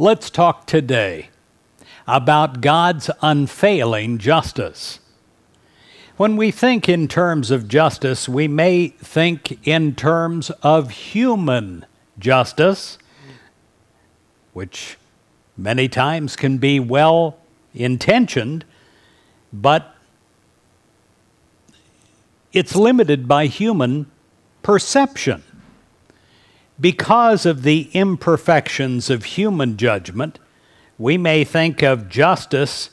Let's talk today about God's unfailing justice. When we think in terms of justice, we may think in terms of human justice, which many times can be well intentioned, but it's limited by human perception. Because of the imperfections of human judgment, we may think of justice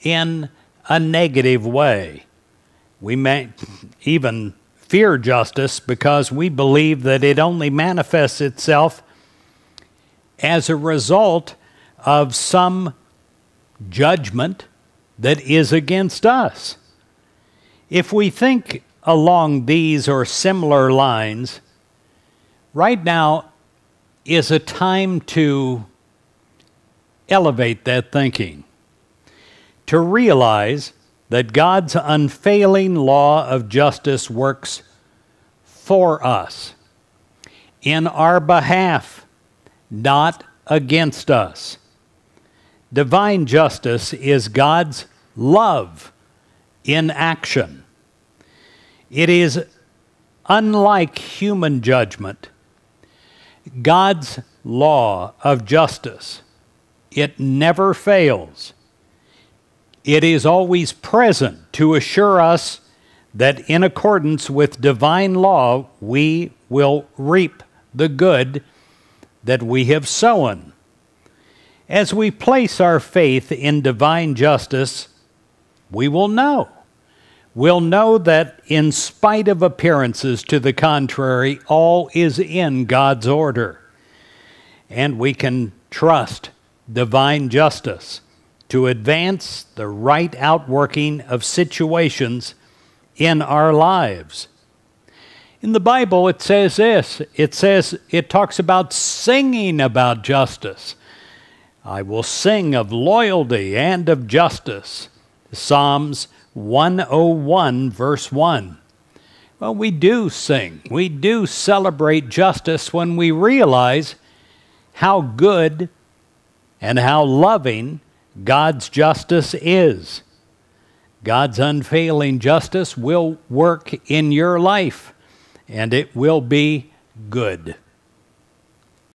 in a negative way. We may even fear justice because we believe that it only manifests itself as a result of some judgment that is against us. If we think along these or similar lines, Right now is a time to elevate that thinking, to realize that God's unfailing law of justice works for us, in our behalf, not against us. Divine justice is God's love in action. It is unlike human judgment God's law of justice, it never fails. It is always present to assure us that in accordance with divine law, we will reap the good that we have sown. As we place our faith in divine justice, we will know will know that in spite of appearances to the contrary, all is in God's order. And we can trust divine justice to advance the right outworking of situations in our lives. In the Bible, it says this it says, it talks about singing about justice. I will sing of loyalty and of justice. Psalms 101, verse 1. Well, we do sing, we do celebrate justice when we realize how good and how loving God's justice is. God's unfailing justice will work in your life, and it will be good.